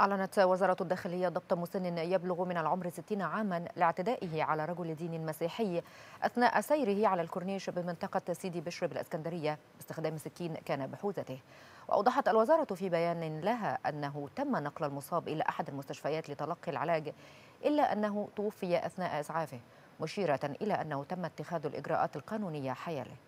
أعلنت وزارة الداخلية ضبط مسن يبلغ من العمر 60 عاما لاعتدائه على رجل دين مسيحي أثناء سيره على الكورنيش بمنطقة سيدي بشر بالإسكندرية باستخدام سكين كان بحوزته وأوضحت الوزارة في بيان لها أنه تم نقل المصاب إلى أحد المستشفيات لتلقي العلاج إلا أنه توفي أثناء إسعافه مشيرة إلى أنه تم اتخاذ الإجراءات القانونية حياله